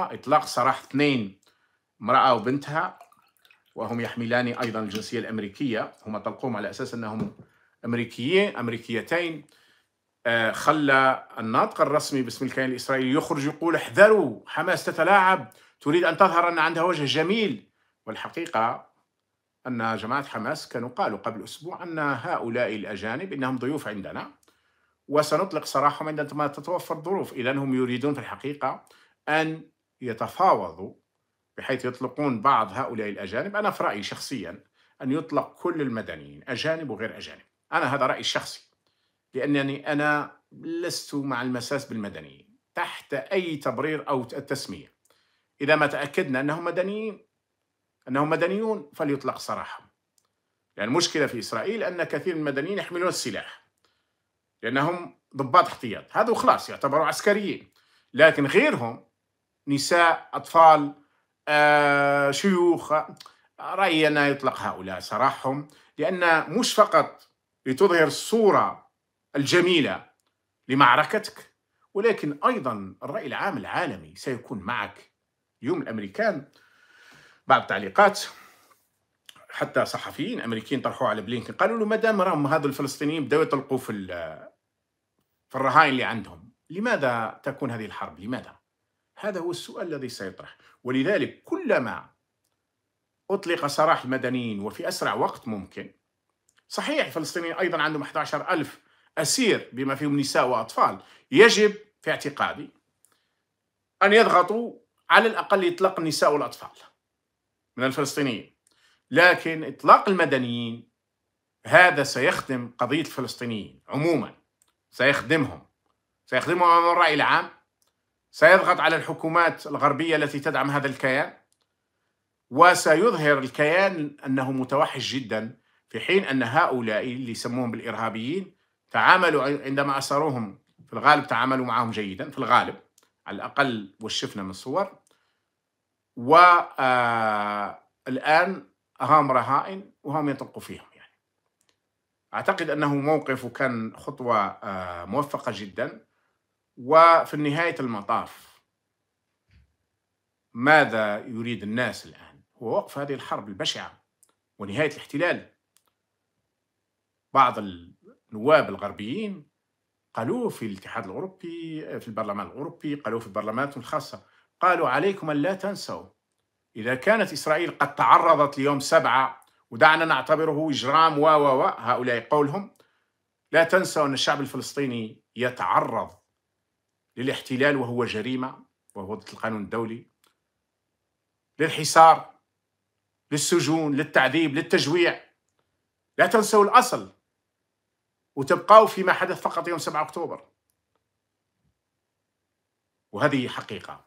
إطلاق سراح اثنين امرأة وبنتها وهم يحملان أيضا الجنسية الأمريكية هما طلقوهم على أساس أنهم أمريكيين أمريكيتين آه، خلى الناطق الرسمي باسم الكيان الإسرائيلي يخرج يقول احذروا حماس تتلاعب تريد أن تظهر أن عندها وجه جميل والحقيقة أن جماعة حماس كانوا قالوا قبل أسبوع أن هؤلاء الأجانب إنهم ضيوف عندنا وسنطلق سراحهم عندما تتوفر الظروف إذا هم يريدون في الحقيقة أن يتفاوضوا بحيث يطلقون بعض هؤلاء الأجانب أنا في رأيي شخصيا أن يطلق كل المدنيين أجانب وغير أجانب أنا هذا رأيي الشخصي لأنني أنا لست مع المساس بالمدنيين تحت أي تبرير أو تسمية إذا ما تأكدنا أنهم مدنيين أنهم مدنيون فليطلق سراحهم لأن المشكلة في إسرائيل أن كثير من المدنيين يحملون السلاح لأنهم ضباط احتياط هذا خلاص يعتبروا عسكريين لكن غيرهم نساء أطفال آه، شيوخ رأيي أن يطلق هؤلاء سراحهم لأن مش فقط لتظهر الصورة الجميلة لمعركتك ولكن أيضا الرأي العام العالمي سيكون معك اليوم الأمريكان بعض التعليقات حتى صحفيين امريكيين طرحوه على بلينكن قالوا له ما دام راهم هذو الفلسطينيين بداوا يطلقوا في في الرهائن اللي عندهم لماذا تكون هذه الحرب لماذا هذا هو السؤال الذي سيطرح ولذلك كلما أطلق سراح المدنيين وفي أسرع وقت ممكن صحيح الفلسطينيين أيضا عندهم 11 ألف أسير بما فيهم نساء وأطفال يجب في اعتقادي أن يضغطوا على الأقل إطلاق النساء والأطفال من الفلسطينيين لكن إطلاق المدنيين هذا سيخدم قضية الفلسطينيين عموما سيخدمهم سيخدمهم الرأي العام سيضغط على الحكومات الغربية التي تدعم هذا الكيان وسيظهر الكيان أنه متوحش جدا في حين أن هؤلاء اللي يسموهم بالإرهابيين تعاملوا عندما أسروهم في الغالب تعاملوا معهم جيدا في الغالب على الأقل وشفنا من الصور والآن آه، هام رهائن وهم يطلقوا فيهم يعني أعتقد أنه موقف وكان خطوة آه، موفقة جدا وفي نهاية المطاف ماذا يريد الناس الآن؟ هو وقف هذه الحرب البشعة ونهاية الاحتلال بعض النواب الغربيين قالوه في الاتحاد الأوروبي في البرلمان الأوروبي قالوه في البرلمانات الخاصة قالوا عليكم أن لا تنسوا إذا كانت إسرائيل قد تعرضت ليوم سبعة ودعنا نعتبره إجرام و و و هؤلاء قولهم لا تنسوا أن الشعب الفلسطيني يتعرض للاحتلال وهو جريمة وهو ضد القانون الدولي للحصار للسجون للتعذيب للتجويع لا تنسوا الأصل وتبقوا فيما حدث فقط يوم 7 أكتوبر وهذه حقيقة